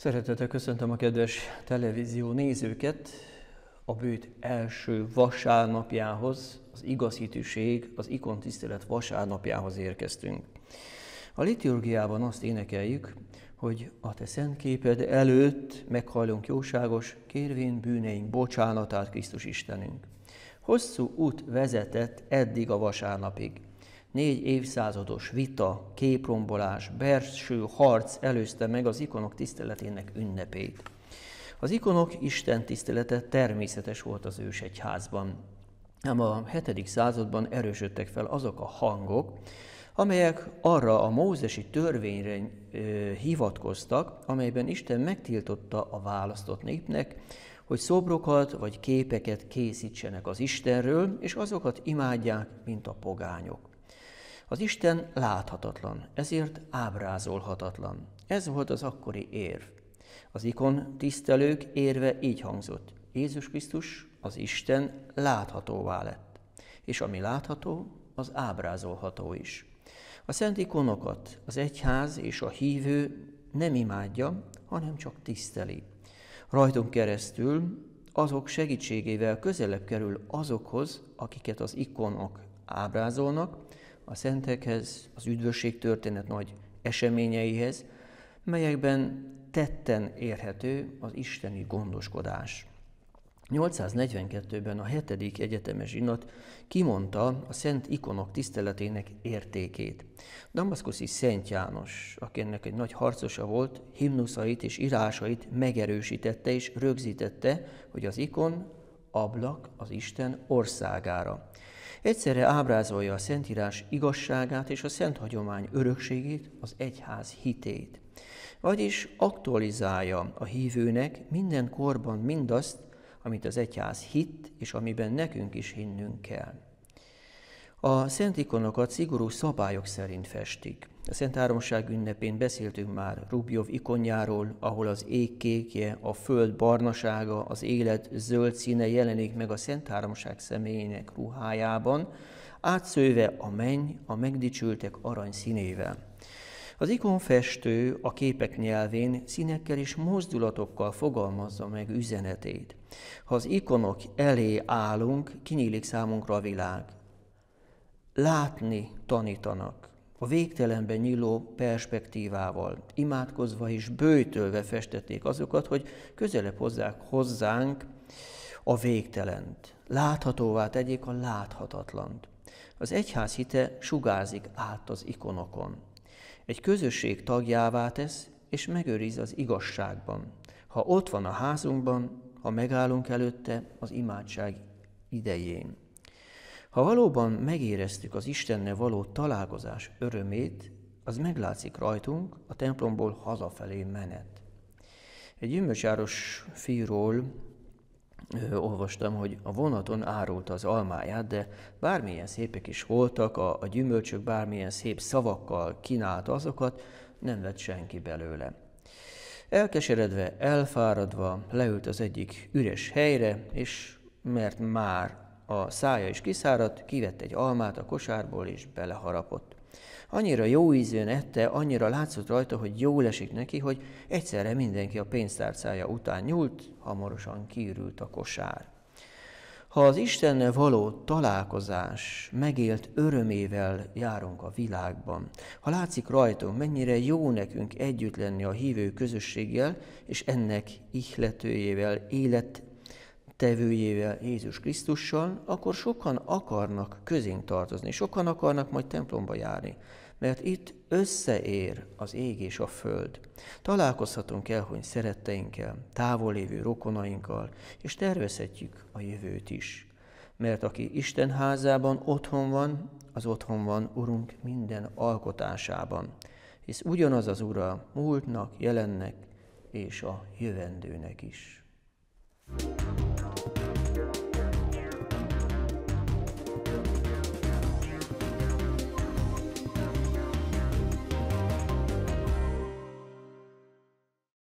Szeretettel köszöntöm a kedves televízió nézőket a bőt első vasárnapjához, az igazítőség, az ikontisztelet vasárnapjához érkeztünk. A liturgiában azt énekeljük, hogy a te szent képed előtt meghallunk jóságos, kérvén bűneink bocsánatát Krisztus Istenünk. Hosszú út vezetett eddig a vasárnapig. Négy évszázados vita, képrombolás, belső harc előzte meg az ikonok tiszteletének ünnepét. Az ikonok Isten tisztelete természetes volt az ősegyházban, ám a 7. században erősödtek fel azok a hangok, amelyek arra a mózesi törvényre hivatkoztak, amelyben Isten megtiltotta a választott népnek, hogy szobrokat vagy képeket készítsenek az Istenről, és azokat imádják, mint a pogányok. Az Isten láthatatlan, ezért ábrázolhatatlan. Ez volt az akkori érv. Az ikon tisztelők érve így hangzott. Jézus Krisztus, az Isten láthatóvá lett. És ami látható, az ábrázolható is. A szent ikonokat az egyház és a hívő nem imádja, hanem csak tiszteli. Rajtunk keresztül azok segítségével közelebb kerül azokhoz, akiket az ikonok ábrázolnak, a szentekhez, az üdvösség történet nagy eseményeihez, melyekben tetten érhető az isteni gondoskodás. 842-ben a hetedik egyetemes zsinat kimondta a szent ikonok tiszteletének értékét. Damaszkuszi Szent János, akinek egy nagy harcosa volt, himnuszait és írásait megerősítette és rögzítette, hogy az ikon ablak az Isten országára. Egyszerre ábrázolja a Szentírás igazságát és a Szent Hagyomány örökségét, az egyház hitét. Vagyis aktualizálja a hívőnek minden korban mindazt, amit az egyház hitt, és amiben nekünk is hinnünk kell. A szent ikonokat szigorú szabályok szerint festik. A Szent Háromság ünnepén beszéltünk már Rubjov ikonjáról, ahol az ég kékje, a föld barnasága, az élet zöld színe jelenik meg a Szent Háromság személyének ruhájában, átszőve a menny a megdicsültek arany színével. Az ikonfestő a képek nyelvén színekkel és mozdulatokkal fogalmazza meg üzenetét. Ha az ikonok elé állunk, kinyílik számunkra a világ. Látni tanítanak a végtelenben nyíló perspektívával, imádkozva és bőjtölve festették azokat, hogy közelebb hozzák hozzánk a végtelent. Láthatóvá tegyék a láthatatlant. Az egyház hite sugázik át az ikonokon. Egy közösség tagjává tesz, és megőriz az igazságban. Ha ott van a házunkban, ha megállunk előtte az imádság idején. Ha valóban megéreztük az Istennel való találkozás örömét, az meglátszik rajtunk a templomból hazafelé menet. Egy gyümölcsáros fiúról ö, olvastam, hogy a vonaton árulta az almáját, de bármilyen szépek is voltak, a, a gyümölcsök bármilyen szép szavakkal kínálta azokat, nem vett senki belőle. Elkeseredve, elfáradva leült az egyik üres helyre, és mert már a szája is kiszáradt, kivett egy almát a kosárból és beleharapott. Annyira jó ízűen ette, annyira látszott rajta, hogy jó esik neki, hogy egyszerre mindenki a pénztárcája után nyúlt, hamarosan kiürült a kosár. Ha az Istennel való találkozás megélt örömével járunk a világban, ha látszik rajtunk, mennyire jó nekünk együtt lenni a hívő közösséggel, és ennek ihletőjével élet tevőjével, Jézus Krisztussal, akkor sokan akarnak közénk tartozni, sokan akarnak majd templomba járni, mert itt összeér az ég és a föld. Találkozhatunk hogy szeretteinkkel, lévő rokonainkkal, és tervezhetjük a jövőt is. Mert aki Isten házában otthon van, az otthon van Urunk minden alkotásában, hisz ugyanaz az Ura múltnak, jelennek és a jövendőnek is. thank you